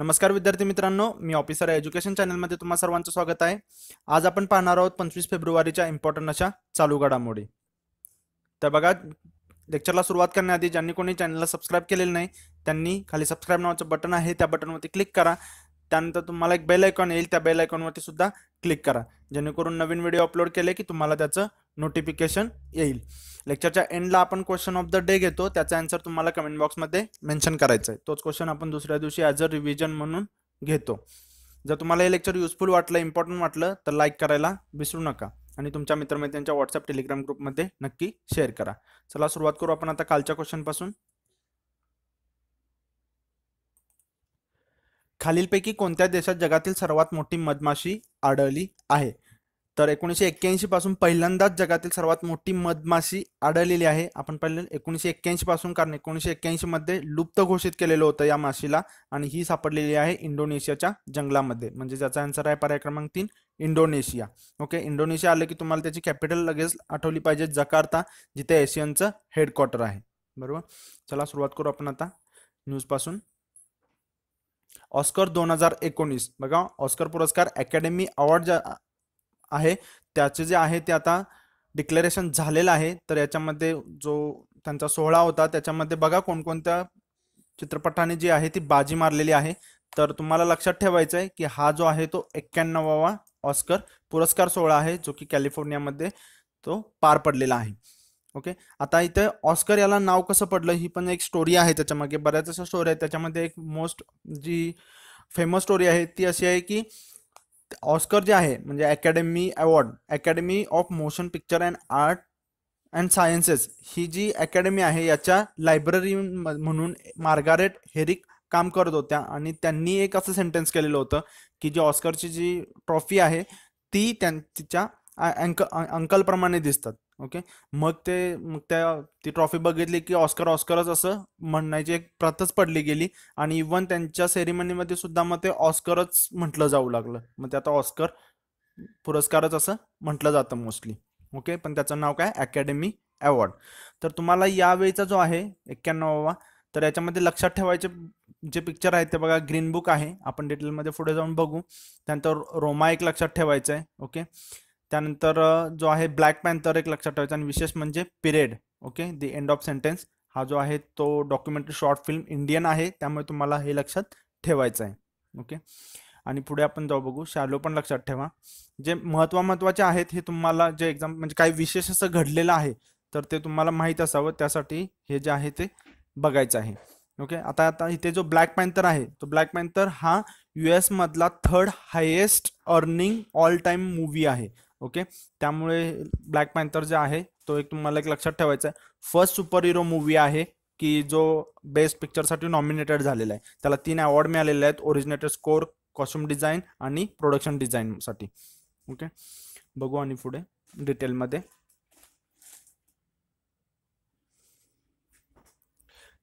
नमस्कार विद्यार्थी मित्रांनो मी ऑफिसर एज्युकेशन चॅनलमध्ये तुम्हा सर्वांचं स्वागत आहे आज आपण पाहणार आहोत पंचवीस फेब्रुवारीच्या इम्पॉर्टंट अशा चालू घडामोडी तर बघा लेक्चरला सुरुवात करण्याआधी ज्यांनी कोणी चॅनलला सबस्क्राईब केलेलं नाही त्यांनी खाली सबस्क्राईब नावाचं बटन आहे त्या बटनवरती क्लिक करा त्यानंतर तुम्हाला एक बेल आयकॉन येईल त्या बेल आयकॉनवरती सुद्धा क्लिक करा जेणेकरून नवीन व्हिडिओ अपलोड केले की तुम्हाला त्याचं नोटिफिकेशन येईल लेक्चरच्या एंडला आपण क्वेश्चन ऑफ द डे घेतो त्याचा आन्सर तुम्हाला कमेंट बॉक्समध्ये मेन्शन करायचं आहे तोच क्वेश्चन आपण दुसऱ्या दिवशी ॲज अ रिव्हिजन म्हणून घेतो जर तुम्हाला हे लेक्चर युजफुल वाटलं इम्पॉर्टंट वाटलं तर लाईक करायला विसरू नका आणि तुमच्या मित्रमैत्रिणींच्या व्हॉट्सअप टेलिग्राम ग्रुपमध्ये नक्की शेअर करा चला सुरुवात करू आपण आता कालच्या क्वेश्चनपासून खालीलपैकी कोणत्या देशात जगातील सर्वात मोठी मधमाशी आढळली आहे तर एकोणीसशे एक्क्याऐंशी पासून पहिल्यांदाच जगातील सर्वात मोठी मधमाशी आढळलेली आहे आपण पाहिलं एकोणीसशे एक्क्याऐंशी पासून कारण एकोणीसशे एक्क्याऐंशी मध्ये लुप्त घोषित केलेलं होतं या माशीला आणि ही सापडलेली आहे इंडोनेशियाच्या जंगलामध्ये म्हणजे ज्याचा आन्सर आहे पर्याय क्रमांक तीन इंडोनेशिया ओके इंडोनेशिया आलं की तुम्हाला त्याची कॅपिटल लगेच आठवली पाहिजे जकार्ता जिथे एशियनचं हेडक्वार्टर आहे बरोबर चला सुरुवात करू आपण आता न्यूजपासून ऑस्कर दोन हजार एकोणीस बघा ऑस्कर पुरस्कार अकॅडमी अवॉर्ड जे आहे त्याचे जे आहे ते आता डिक्लेरेशन झालेलं आहे तर याच्यामध्ये जो त्यांचा सोहळा होता त्याच्यामध्ये बघा कोणकोणत्या चित्रपटाने जी आहे ती बाजी मारलेली आहे तर तुम्हाला लक्षात ठेवायचं आहे की हा जो आहे तो एक्क्याण्णवावा ऑस्कर पुरस्कार सोहळा आहे जो की कॅलिफोर्नियामध्ये तो पार पडलेला आहे ओके आता इथे ऑस्कर याला नाव कसं पडलं ही पण एक स्टोरी आहे त्याच्यामध्ये बऱ्याच अशा स्टोरी आहेत त्याच्यामध्ये एक मोस्ट जी फेमस स्टोरी आहे ती अशी आहे की ऑस्कर जे आहे म्हणजे academy award academy of motion picture and art and sciences ही जी अकॅडमी आहे याच्या लायब्ररी म्हणून मार्गारेट हेरिक काम करत होत्या आणि त्यांनी एक असं सेंटेन्स केलेलं होतं की जी ऑस्करची जी ट्रॉफी आहे ती त्यांच्या तिच्या अंक अंकलप्रमाणे दिसतात ओके मग ते मग त्या ती ट्रॉफी बघितली की ऑस्कर ऑस्करच असं म्हणण्याची एक प्रथाच पडली गेली आणि इव्हन त्यांच्या सेरेमनीमध्ये सुद्धा मग ते ऑस्करच म्हटलं जाऊ लागलं मग ते आता ऑस्कर पुरस्कारच असं म्हटलं जातं मोस्टली ओके पण त्याचं नाव काय अकॅडमी अवॉर्ड तर तुम्हाला यावेळीचा जो आहे एक्क्याण्णववा तर याच्यामध्ये लक्षात ठेवायचे जे पिक्चर आहे ते बघा ग्रीन बुक आहे आपण डिटेलमध्ये पुढे जाऊन बघू त्यानंतर रोमा एक लक्षात ठेवायचं आहे ओके त्यानंतर जो आहे ब्लॅक पॅन्थर एक लक्षात ठेवायचा आणि विशेष म्हणजे period okay the end of sentence हा जो आहे तो डॉक्युमेंटरी शॉर्ट फिल्म इंडियन आहे त्यामुळे तुम्हाला हे लक्षात ठेवायचं आहे ओके आणि पुढे आपण जाऊ बघू शालो पण लक्षात ठेवा जे महत्व महत्वाचे आहेत हे तुम्हाला जे एक्झाम म्हणजे काही विशेष असं घडलेलं आहे तर ते तुम्हाला माहीत असावं त्यासाठी हे जे आहे ते बघायचं आहे ओके आता आता इथे जो ब्लॅक पॅन्थर आहे तो ब्लॅक पॅन्थर हा यू एसमधला third highest earning all time movie आहे ओके त्यामुळे ब्लॅक पॅन्थर जे आहे तो एक तुम्हाला एक लक्षात ठेवायचा आहे फर्स्ट सुपर हिरो मूवी आहे की जो बेस्ट पिक्चरसाठी नॉमिनेटेड झालेला आहे त्याला तीन अवॉर्ड मिळालेले आहेत ओरिजिनेटेड स्कोर कॉस्ट्युम डिझाईन आणि प्रोडक्शन डिझाईनसाठी ओके बघू आणि पुढे डिटेलमध्ये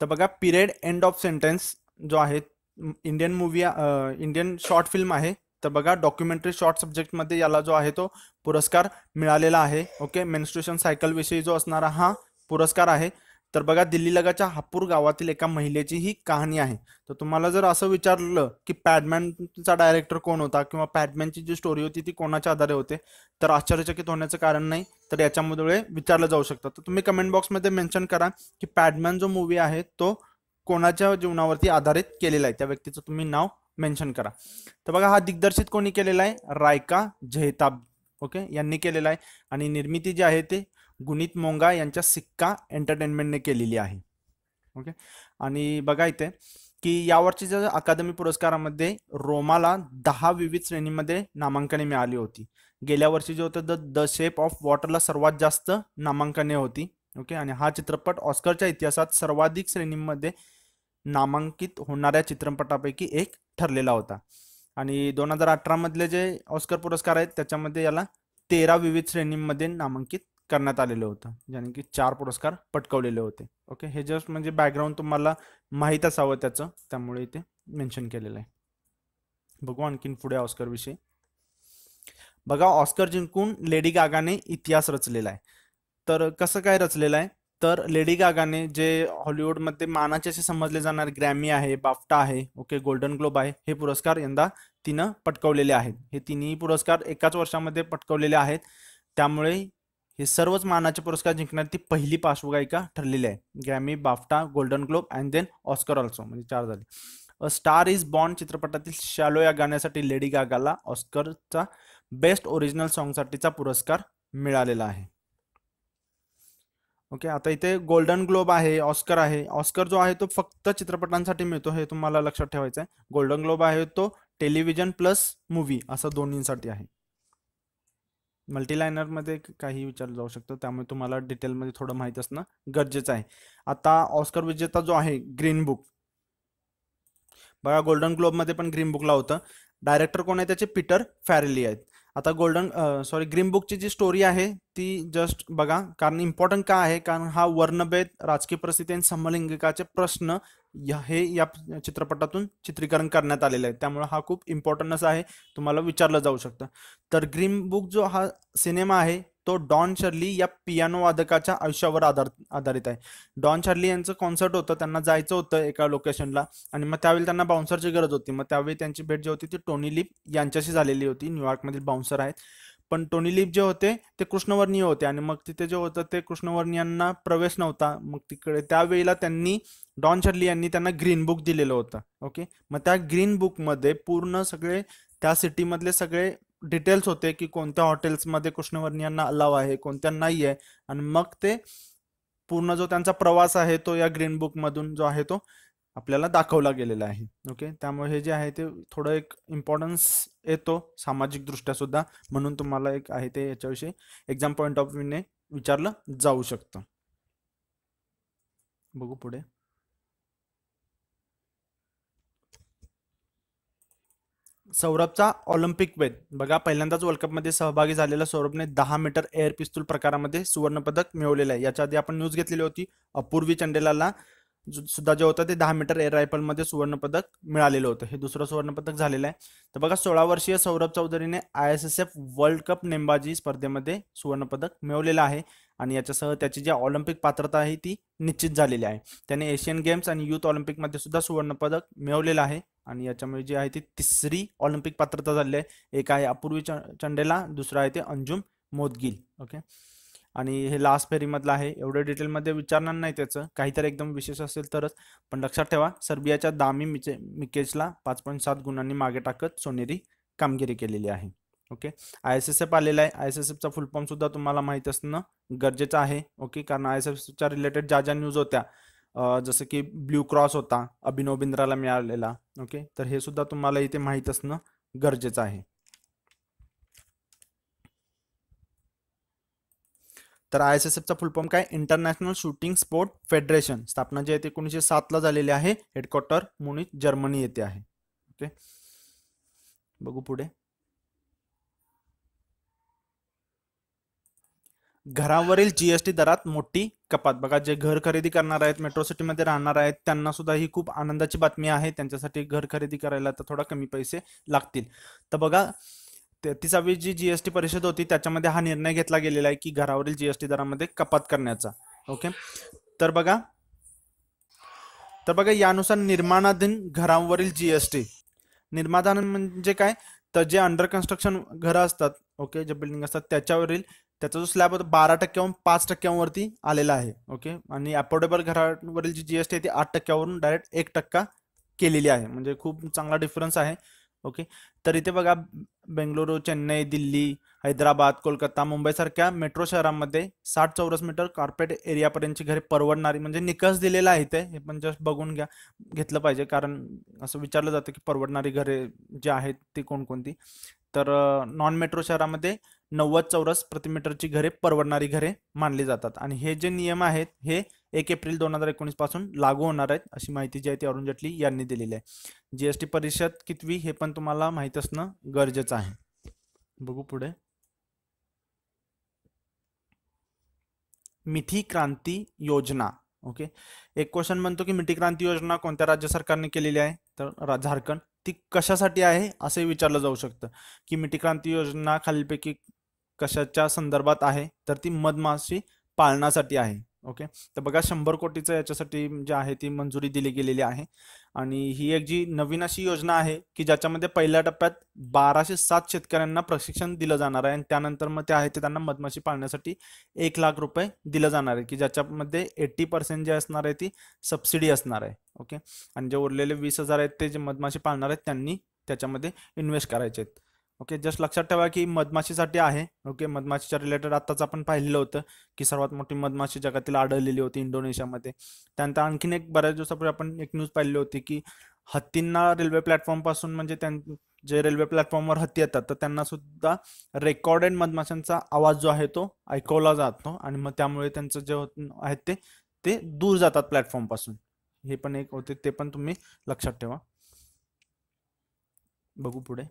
तर बघा पिरियड एंड ऑफ सेंटेन्स जो आहे Indian movie Indian short film आहे तर बघा डॉक्युमेंटरी शॉर्ट सब्जेक्टमध्ये याला जो आहे तो पुरस्कार मिळालेला आहे ओके मेन्स्ट्रेशन सायकलविषयी जो असणारा हा पुरस्कार आहे तर बघा दिल्लीलगाच्या हापूर गावातील एका महिलेची ही कहाणी आहे तर तुम्हाला जर असं विचारलं की पॅडमॅनचा डायरेक्टर कोण होता किंवा पॅडमॅनची जी स्टोरी होती ती कोणाच्या आधारे होते तर आश्चर्यचकित होण्याचं कारण नाही तर याच्यामुळे विचारलं जाऊ शकतं तर तुम्ही कमेंट बॉक्समध्ये मेन्शन करा की पॅडमॅन जो मूवी आहे तो कोणाच्या जीवनावरती आधारित केलेला आहे त्या व्यक्तीचं तुम्ही नाव मेन्शन करा तर बघा हा दिग्दर्शित कोणी केलेला आहे रायका जयताब ओके यांनी केलेला आहे आणि निर्मिती जी आहे ते गुणित मोंगा यांच्या सिक्का एंटरटेनमेंटने केलेली आहे ओके आणि बघा इथे की जो अकादमी पुरस्कारामध्ये रोमाला दहा विविध श्रेणीमध्ये नामांकने मिळाली होती गेल्या वर्षी जे होतं द द शेप ऑफ वॉटरला सर्वात जास्त नामांकने होती ओके आणि हा चित्रपट ऑस्करच्या इतिहासात सर्वाधिक श्रेणींमध्ये नामांकित होणाऱ्या चित्रपटापैकी एक ठरलेला होता आणि दोन हजार अठरामधले जे ऑस्कर पुरस्कार आहेत त्याच्यामध्ये याला तेरा विविध श्रेणींमध्ये नामांकित करण्यात आलेलं होतं ज्याने की चार पुरस्कार पटकवलेले होते ओके हे जस्ट म्हणजे बॅकग्राऊंड तुम्हाला माहीत असावं त्याचं त्यामुळे इथे मेन्शन केलेलं आहे बघू आणखीन पुढे ऑस्कर विषयी बघा ऑस्कर जिंकून लेडी गागाने इतिहास रचलेला आहे तर कसं काय रचलेलं आहे तर लेडी गागाने जे हॉलिवूडमध्ये मानाचे असे समजले जाणारे ग्रॅमी आहे बाफ्टा आहे ओके गोल्डन ग्लोब आहे हे पुरस्कार यंदा तिनं पटकवलेले आहेत हे तिन्ही पुरस्कार एकाच वर्षामध्ये पटकवलेले आहेत त्यामुळे हे सर्वच मानाचे पुरस्कार जिंकणारी ती पहिली पार्श्वगायिका ठरलेली आहे Grammy BAFTA golden globe and then Oscar also म्हणजे चार झाले अ स्टार इज बॉन्ड चित्रपटातील शालो या गाण्यासाठी लेडी गागाला ऑस्करचा बेस्ट ओरिजिनल सॉंगसाठीचा पुरस्कार मिळालेला आहे ओके आता इथे गोल्डन ग्लोब आहे ऑस्कर आहे ऑस्कर जो आहे तो फक्त चित्रपटांसाठी मिळतो हे तुम्हाला लक्षात ठेवायचं आहे गोल्डन ग्लोब आहे तो टेलिव्हिजन प्लस मूवी असं दोन्हीसाठी आहे मल्टीलायनरमध्ये काही विचारलं जाऊ शकतं त्यामुळे तुम्हाला डिटेलमध्ये थोडं माहीत असणं गरजेचं आहे आता ऑस्कर विजेता जो आहे ग्रीन बुक बघा गोल्डन ग्लोबमध्ये पण ग्रीन बुकला होतं डायरेक्टर कोण आहे त्याचे पीटर फॅरेली आहेत आता गोल्डन सॉरी ग्रीन बुकची जी स्टोरी आहे ती जस्ट बघा कारण इम्पॉर्टंट का आहे कारण हा वर्णभेद राजकीय परिस्थिती आणि समलिंगिकाचे प्रश्न हे या चित्रपटातून चित्रीकरण करण्यात आलेलं आहे त्यामुळे हा खूप इम्पॉर्टन्स आहे तुम्हाला विचारलं जाऊ शकतं तर ग्रीन बुक जो हा सिनेमा आहे तो डॉन शर्ली या पियानो वादकाच्या आयुष्यावर आधार आधारित आहे डॉन शर्ली यांचं कॉन्सर्ट होतं त्यांना जायचं होतं एका लोकेशनला आणि मग त्यावेळी त्यांना बाउन्सरची गरज होती मग त्यावेळी त्यांची भेट जी होती ती टोनी लिप यांच्याशी झालेली होती न्यूयॉर्कमधील बाउन्सर आहेत पण टोनी लिप जे होते ते कृष्णवर्णीय होते आणि मग तिथे जे होतं ते कृष्णवर्णीयांना प्रवेश नव्हता मग तिकडे त्यावेळेला त्यांनी डॉन शर्ली यांनी त्यांना ग्रीन बुक दिलेलं होतं ओके मग त्या ग्रीन बुकमध्ये पूर्ण सगळे त्या सिटीमधले सगळे डिटेल्स होते की कोणत्या हॉटेल्समध्ये कृष्णवर्णी यांना अलाव आहे कोणत्या नाही आहे आणि मग ते पूर्ण जो त्यांचा प्रवास आहे तो या ग्रीन बुकमधून जो आहे तो आपल्याला दाखवला गेलेला आहे ओके त्यामुळे हे जे आहे ते थोडं एक इम्पॉर्टन्स येतो सामाजिकदृष्ट्या सुद्धा म्हणून तुम्हाला एक आहे ते याच्याविषयी एक्झाम पॉईंट ऑफ व्ह्यूने विचारलं जाऊ शकतं बघू पुढे सौरभचा ऑलिम्पिक वेद बघा पहिल्यांदाच वर्ल्ड कपमध्ये सहभागी झालेला सौरभने दहा मीटर एअर पिस्तूल प्रकारामध्ये सुवर्णपदक मिळवलेलं आहे याच्या आधी आपण न्यूज घेतलेली होती अपूर्वी चंडेलाला सुद्धा जे होतं ते दहा मीटर एअर रायफलमध्ये सुवर्णपदक मिळालेलं होतं हे दुसरं सुवर्णपदक झालेलं आहे तर बघा सोळा वर्षीय सौरभ चौधरीने I S S F world cup नेमबाजी स्पर्धेमध्ये सुवर्णपदक मिळवलेलं आहे आणि याच्यासह त्याची जी ऑलिम्पिक पात्रता आहे ती निश्चित झालेली आहे त्याने एशियन गेम्स आणि युथ ऑलिम्पिकमध्ये सुद्धा सुवर्णपदक मिळवलेलं आहे आणि याच्यामुळे जी आहे ती तिसरी ऑलिम्पिक पात्रता झाली आहे एक आहे अपूर्वी चंडेला दुसरा आहे ते अंजुम मोदगिल ओके आणि हे लास्ट फेरीमधलं आहे एवढं डिटेलमध्ये विचारणार नाही त्याचं काहीतरी एकदम विशेष असेल तरच पण लक्षात ठेवा सर्बियाच्या दामी मिचे मिकेजला पाच पॉईंट सात गुणांनी मागे टाकत सोनेरी कामगिरी केलेली आहे okay I S S F आलेला आहे आय एस एस एफचा फुल फॉर्म सुद्धा तुम्हाला माहीत असणं गरजेचं आहे ओके कारण आय एस एफच्या रिलेटेड ज्या ज्या न्यूज होत्या जसं की ब्ल्यू क्रॉस होता अभिनव बिंद्राला मिळालेला ओके तर हे सुद्धा तुम्हाला इथे माहीत असणं गरजेचं आहे तर आय एस एस एफचा फुलफॉर्म काय इंटरनॅशनल शूटिंग स्पोर्ट फेडरेशन स्थापना जी आहे ते एकोणीसशे सातला झालेली आहे हेडक्वार्टर मुनिक जर्मनी येथे आहे ओके बघू पुढे घरावरील जीएसटी दरात मोठी कपात बघा जे घर खरेदी करणार आहेत मेट्रो सिटीमध्ये राहणार आहेत त्यांना सुद्धा ही खूप आनंदाची बातमी आहे त्यांच्यासाठी घर खरेदी करायला तर थोडा कमी पैसे लागतील तर बघा तेहतीसावी जी जी एस टी परिषद होती त्याच्यामध्ये हा निर्णय घेतला गेलेला आहे की घरावरील जीएसटी दरामध्ये कपात करण्याचा ओके तर बघा तर बघा यानुसार निर्माणाधीन घरांवरील जीएसटी निर्माधान म्हणजे काय तर जे अंडर कन्स्ट्रक्शन घरं असतात ओके जे बिल्डिंग असतात त्याच्यावरील त्याचा जो स्लॅब होता बारा टक्क्याहून पाच टक्क्यांवरती आलेला आहे ओके आणि अफोर्डेबल घरावरील जी जी एस टी आहे ती आठ टक्क्यावरून डायरेक्ट एक टक्का केलेली आहे म्हणजे खूप चांगला डिफरन्स आहे ओके तर इथे बघा बेंगलुरू चेन्नई दिल्ली हैदराबाद कोलकाता मुंबईसारख्या मेट्रो शहरांमध्ये साठ चौरस मीटर कार्पेट एरियापर्यंतची घरे परवडणारी म्हणजे निकष दिलेला आहे ते हे पण जस्ट बघून घ्या घेतलं पाहिजे कारण असं विचारलं जातं की परवडणारी घरे जे आहेत ती कोणकोणती तर नॉन मेट्रो शहरामध्ये नव्वद चौरस प्रतिमीटरची घरे परवडणारी घरे मानली जातात आणि हे जे नियम आहेत हे एक एप्रिल दोन हजार एकोणीसपासून लागू होणार आहेत अशी माहिती जी आहे ती अरुण जेटली यांनी दिलेली आहे जी एस टी परिषद कितवी हे पण तुम्हाला माहीत असणं गरजेचं आहे बघू पुढे मिथी क्रांती योजना ओके एक क्वेश्चन म्हणतो की मिठी क्रांती योजना कोणत्या राज्य सरकारने केलेली आहे तर झारखंड ती कशासाठी आहे असे विचारलं जाऊ शकतं की मिठी क्रांती योजना खालीलपैकी कशाच्या संदर्भात आहे तर ती मधमाशी पाळण्यासाठी आहे ओके तर बघा शंभर कोटीचं याच्यासाठी जे आहे ती मंजुरी दिली गेलेली आहे आणि ही एक जी नवीन अशी योजना आहे की ज्याच्यामध्ये पहिल्या टप्प्यात बाराशे सात शेतकऱ्यांना प्रशिक्षण दिलं जाणार आहे आणि त्यानंतर मग ते आहे ते त्यांना मधमाशी पाळण्यासाठी एक लाख रुपये दिलं जाणार आहे की ज्याच्यामध्ये एट्टी पर्सेंट जे असणार आहे ती सबसिडी असणार आहे ओके आणि जे उरलेले वीस हजार आहेत ते जे मधमाशी पाळणार आहेत त्यांनी त्याच्यामध्ये इन्व्हेस्ट करायचे आहेत ओके जस्ट लक्षात ठेवा की मधमाशीसाठी आहे ओके मधमाशीच्या रिलेटेड आताच आपण पाहिलेलं होतं की सर्वात मोठी मधमाशी जगातील आढळलेली होती इंडोनेशियामध्ये त्यानंतर आणखीन एक बऱ्याच दिवसापूर्वी आपण एक न्यूज पाहिली होती की हत्तींना रेल्वे प्लॅटफॉर्मपासून म्हणजे त्यां जे रेल्वे प्लॅटफॉर्मवर हत्ती येतात तर त्यांना सुद्धा रेकॉर्डेड मधमाशांचा आवाज जो आहे तो ऐकवला जातो आणि मग त्यामुळे त्यांचं जे आहे ते ते दूर जातात प्लॅटफॉर्मपासून हे पण एक होते ते पण तुम्ही लक्षात ठेवा बघू पुढे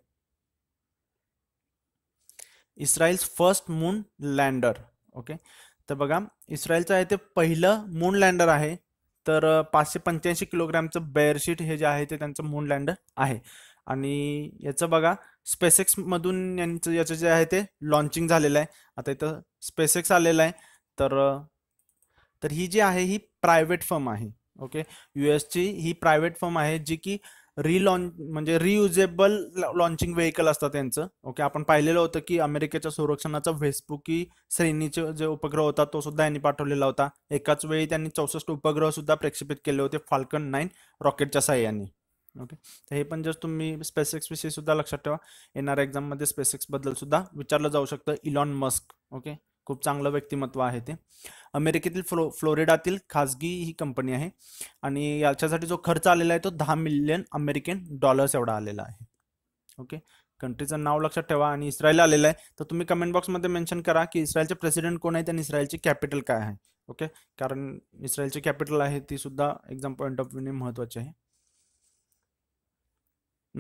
Israel's first moon lander okay तर बघा इस्रायलचं आहे ते पहिलं मून लँडर आहे तर पाचशे पंच्याऐंशी किलोग्रॅमचं बेअरशीट हे जे आहे ते त्यांचं मून लँडर आहे आणि याचं बघा स्पेसेक्समधून यांचं याचं जे आहे ते लॉन्चिंग झालेलं आहे आता इथं स्पेसेक्स आलेलं आहे तर तर ही जी आहे ही प्रायव्हेट फर्म आहे ओके यू एसची ही प्रायव्हेट फर्म आहे जी की रिलॉन्च म्हणजे रियुजेबल लॉन्चिंग व्हेकल असतात त्यांचं ओके आपण पाहिलेलं होतं की अमेरिकेच्या संरक्षणाचा व्हेस्पुकी श्रेणीचे जे उपग्रह होता तो सुद्धा यांनी पाठवलेला होता एकाच वेळी त्यांनी चौसष्ट उपग्रह सुद्धा प्रक्षेपित केले होते फाल्कन नाईन रॉकेटच्या साह्याने ओके तर हे पण जस्ट तुम्ही स्पेसिक्स विषयी सुद्धा लक्षात ठेवा येणाऱ्या एक्झाममध्ये स्पेसएक्स बद्दल सुद्धा विचारलं जाऊ शकतं इलॉन मस्क ओके खूप चांगलं व्यक्तिमत्व आहे ते अमेरिकेतील फ्लो फ्लोरिडातील खाजगी ही कंपनी आहे आणि याच्यासाठी जो खर्च आलेला आहे तो दहा मिलियन अमेरिकन डॉलर्स एवढा आलेला आहे ओके कंट्रीचं नाव लक्षात ठेवा आणि इस्रायल आलेलं आहे तर तुम्ही कमेंट बॉक्समध्ये मेन्शन करा की इस्रायलचे प्रेसिडेंट कोण आहेत आणि इस्रायलची कॅपिटल काय आहे ओके कारण इस्रायलची कॅपिटल आहे ती सुद्धा एक्झाम पॉईंट ऑफ व्ह्यूने महत्वाची आहे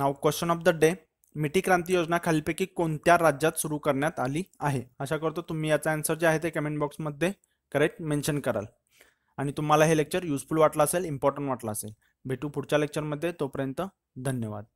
नाव क्वेश्चन ऑफ द डे मिठी क्रांती योजना खालीलपैकी कोणत्या राज्यात सुरू करण्यात आली आहे अशा करतो तुम्ही याचा आन्सर जे आहे ते कमेंट बॉक्समध्ये करेक्ट मेन्शन कराल आणि तुम्हाला हे लेक्चर युजफुल वाटलं असेल इम्पॉर्टंट वाटला असेल भेटू पुढच्या लेक्चरमध्ये तोपर्यंत धन्यवाद